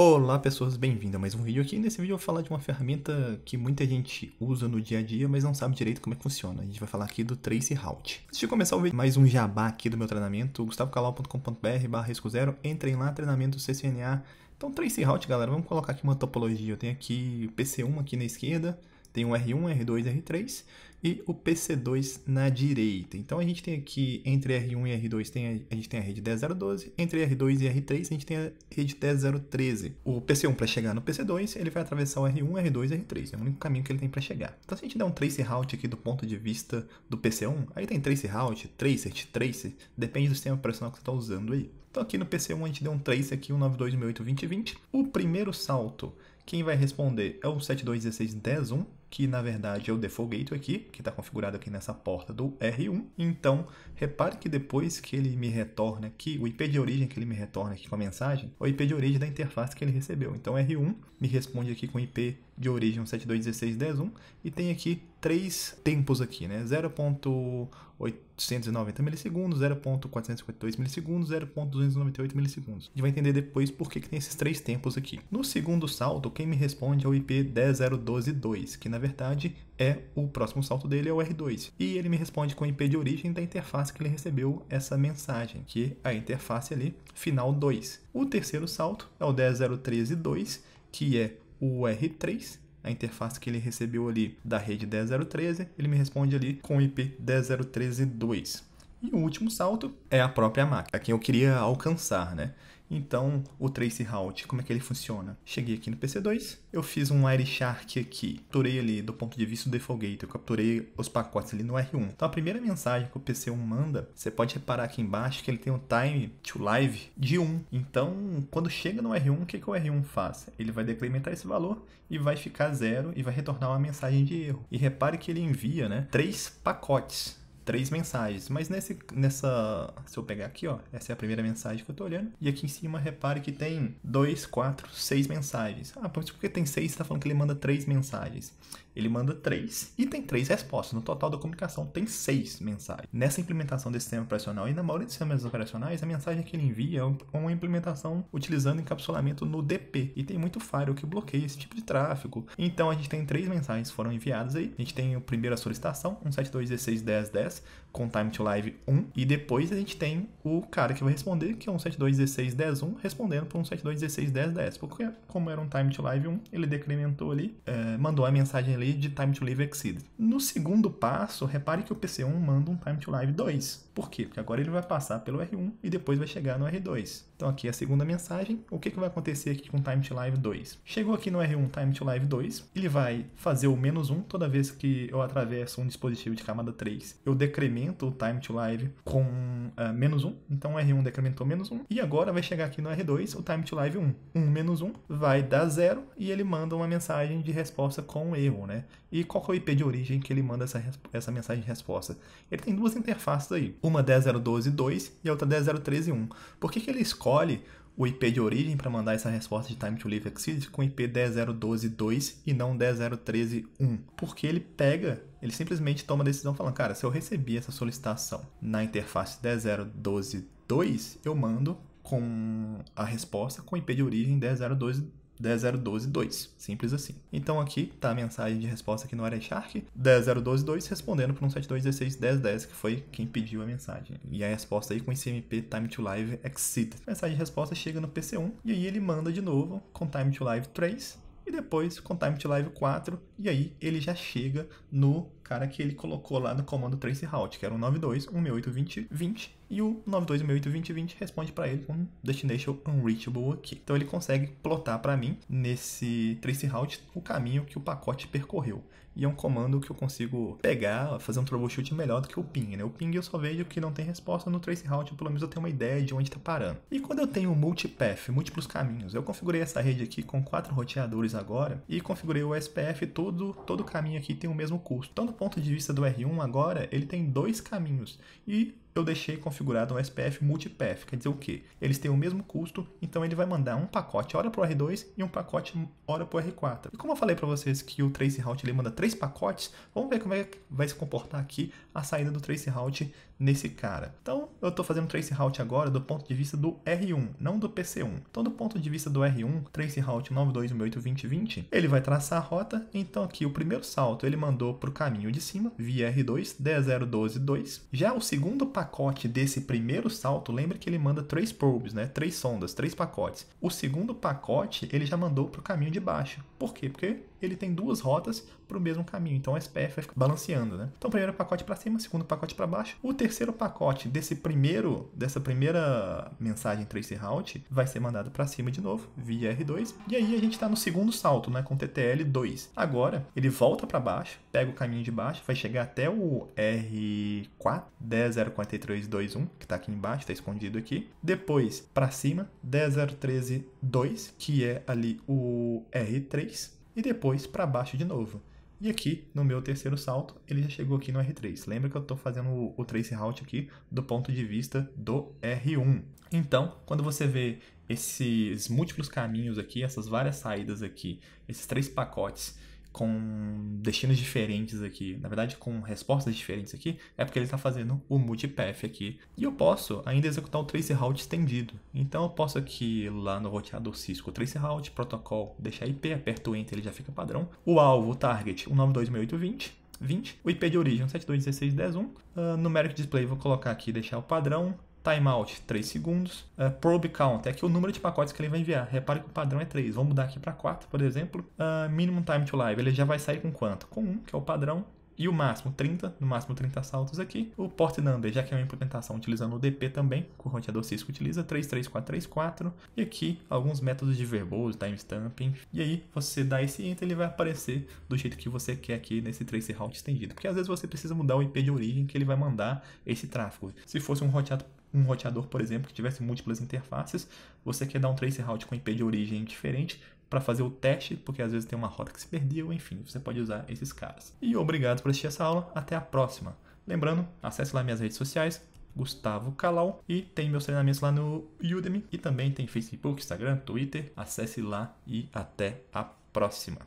Olá pessoas, bem vindos a mais um vídeo aqui. Nesse vídeo eu vou falar de uma ferramenta que muita gente usa no dia a dia, mas não sabe direito como é que funciona. A gente vai falar aqui do Trace Route. Antes de começar o vídeo, mais um jabá aqui do meu treinamento, gustavocalau.com.br barra risco zero. Entrem lá, treinamento CCNA. Então Trace Route, galera, vamos colocar aqui uma topologia. Eu tenho aqui PC1 aqui na esquerda, tem um R1, R2 R3 e o PC2 na direita. Então a gente tem aqui entre R1 e R2 tem a, a gente tem a rede 10012, entre R2 e R3 a gente tem a rede 10013. O PC1 para chegar no PC2, ele vai atravessar o R1, R2 e R3, é o único caminho que ele tem para chegar. Então se a gente der um trace route aqui do ponto de vista do PC1, aí tem trace route, tracer, trace, depende do sistema operacional que você está usando aí. Então aqui no PC1 a gente deu um trace aqui, um 92.8.20.20. O primeiro salto quem vai responder é o 721610.1, que na verdade é o default gateway aqui, que está configurado aqui nessa porta do R1. Então, repare que depois que ele me retorna aqui, o IP de origem que ele me retorna aqui com a mensagem, é o IP de origem da interface que ele recebeu. Então, R1 me responde aqui com IP de origem 7216.10.1 e tem aqui três tempos aqui, né? 0.890 milissegundos, 0.452 milissegundos, 0.298 milissegundos. A gente vai entender depois por que, que tem esses três tempos aqui. No segundo salto, quem me responde é o IP 10.012.2, que na verdade é o próximo salto dele, é o R2. E ele me responde com o IP de origem da interface que ele recebeu essa mensagem, que é a interface ali, final 2. O terceiro salto é o 10.013.2, que é o R3, a interface que ele recebeu ali da rede 10013, ele me responde ali com IP 10013.2. E o último salto é a própria máquina, a quem eu queria alcançar, né? Então, o trace route, como é que ele funciona? Cheguei aqui no PC2, eu fiz um Wireshark aqui, capturei ali do ponto de vista do Defaultgate, eu capturei os pacotes ali no R1. Então, a primeira mensagem que o PC1 manda, você pode reparar aqui embaixo que ele tem um time to live de 1. Então, quando chega no R1, o que, que o R1 faz? Ele vai decrementar esse valor e vai ficar zero e vai retornar uma mensagem de erro. E repare que ele envia né, três pacotes três mensagens. Mas nesse, nessa. Se eu pegar aqui, ó, essa é a primeira mensagem que eu tô olhando. E aqui em cima, repare que tem dois, quatro, seis mensagens. Ah, por porque tem seis, tá falando que ele manda três mensagens. Ele manda três e tem três respostas. No total da comunicação tem seis mensagens. Nessa implementação desse sistema operacional e na maioria dos sistemas operacionais, a mensagem que ele envia é uma implementação utilizando encapsulamento no DP. E tem muito firewall que bloqueia esse tipo de tráfego. Então a gente tem três mensagens que foram enviadas aí. A gente tem o primeiro a solicitação, 172.16.10.10 horas com Time to Live 1. E depois a gente tem o cara que vai responder, que é um 7216101, respondendo por um 72161010. Porque, como era um Time to Live 1, ele decrementou ali, é, mandou a mensagem ali de Time to Live Exceed. No segundo passo, repare que o PC1 manda um Time to Live 2 por quê? Porque agora ele vai passar pelo R1 e depois vai chegar no R2. Então aqui é a segunda mensagem. O que, que vai acontecer aqui com Time to Live 2? Chegou aqui no R1 Time to Live 2, ele vai fazer o menos 1 toda vez que eu atravesso um dispositivo de camada 3. Eu decremento o Time to Live com uh, menos 1. Então o R1 decrementou menos 1. E agora vai chegar aqui no R2 o Time to Live 1. 1 menos 1 vai dar 0 e ele manda uma mensagem de resposta com um erro, né? E qual é o IP de origem que ele manda essa, essa mensagem de resposta? Ele tem duas interfaces aí uma 10012.2 é e a outra 10013.1. É Por que, que ele escolhe o IP de origem para mandar essa resposta de time to live exceed com IP 10012.2 e não 10013.1, porque ele pega, ele simplesmente toma a decisão falando, cara, se eu recebi essa solicitação na interface 10012.2, eu mando com a resposta com IP de origem 10012 10012.2. Simples assim. Então aqui tá a mensagem de resposta aqui no shark 10012.2 respondendo para um 7216.10.10, que foi quem pediu a mensagem. E a resposta aí com SMP Time to Live Exceed. A mensagem de resposta chega no PC1 e aí ele manda de novo com Time to Live 3 e depois com Time to Live 4 e aí ele já chega no cara que ele colocou lá no comando trace route, que era o 92.168.20.20 e o 92.168.20.20 responde para ele com destination unreachable aqui. Então ele consegue plotar para mim nesse trace route o caminho que o pacote percorreu e é um comando que eu consigo pegar, fazer um troubleshooting melhor do que o ping, né? O ping eu só vejo que não tem resposta no trace route, pelo menos eu tenho uma ideia de onde está parando. E quando eu tenho multipath, múltiplos caminhos, eu configurei essa rede aqui com quatro roteadores agora e configurei o SPF todo todo caminho aqui tem o mesmo custo. Então do ponto de vista do R1 agora, ele tem dois caminhos e eu deixei configurado um SPF multipath, quer dizer o quê? Eles têm o mesmo custo, então ele vai mandar um pacote hora para o R2 e um pacote hora para o R4. E como eu falei para vocês que o Trace Route ele manda três pacotes, vamos ver como é que vai se comportar aqui a saída do Trace Route nesse cara. Então, eu estou fazendo Trace Route agora do ponto de vista do R1, não do PC1. Então, do ponto de vista do R1, Trace Route 92182020, ele vai traçar a rota, então aqui o primeiro salto ele mandou para o caminho de cima, via R2, 10012.2. Já o segundo pacote pacote desse primeiro salto, lembre que ele manda três probes, né? Três sondas, três pacotes. O segundo pacote ele já mandou para o caminho de baixo. Por quê? Porque ele tem duas rotas para o mesmo caminho. Então o SPF vai ficar balanceando, né? Então primeiro pacote para cima, segundo pacote para baixo. O terceiro pacote desse primeiro dessa primeira mensagem trace route vai ser mandado para cima de novo via R2. E aí a gente está no segundo salto, né? Com TTL 2. Agora ele volta para baixo, pega o caminho de baixo, vai chegar até o R4 10043 10321, que está aqui embaixo, está escondido aqui. Depois, para cima, 10132, que é ali o R3. E depois, para baixo de novo. E aqui, no meu terceiro salto, ele já chegou aqui no R3. Lembra que eu estou fazendo o, o trace route aqui do ponto de vista do R1. Então, quando você vê esses múltiplos caminhos aqui, essas várias saídas aqui, esses três pacotes com destinos diferentes aqui, na verdade com respostas diferentes aqui, é porque ele está fazendo o multipath aqui. E eu posso ainda executar o traceroute estendido. Então eu posso aqui lá no roteador Cisco traceroute, protocol, deixar IP, aperto enter, ele já fica padrão. O alvo, o target, 192.6820. 20, o IP de origem 7216110, uh, ah, numeric display vou colocar aqui, deixar o padrão, Timeout, 3 segundos. Uh, probe count, é aqui o número de pacotes que ele vai enviar. Repare que o padrão é 3. Vamos mudar aqui para 4, por exemplo. Uh, minimum time to live, ele já vai sair com quanto? Com 1, que é o padrão. E o máximo 30, no máximo 30 saltos aqui. O port number, já que é uma implementação utilizando o DP também, que o roteador Cisco utiliza, 33434. E aqui alguns métodos de verboso, timestamping. E aí você dá esse enter, ele vai aparecer do jeito que você quer aqui nesse trace route estendido. Porque às vezes você precisa mudar o IP de origem que ele vai mandar esse tráfego. Se fosse um roteado um roteador, por exemplo, que tivesse múltiplas interfaces, você quer dar um trace route com IP de origem diferente para fazer o teste, porque às vezes tem uma rota que se perdeu, enfim, você pode usar esses caras. E obrigado por assistir essa aula, até a próxima. Lembrando, acesse lá minhas redes sociais, Gustavo Calau, e tem meus treinamentos lá no Udemy, e também tem Facebook, Instagram, Twitter, acesse lá e até a próxima.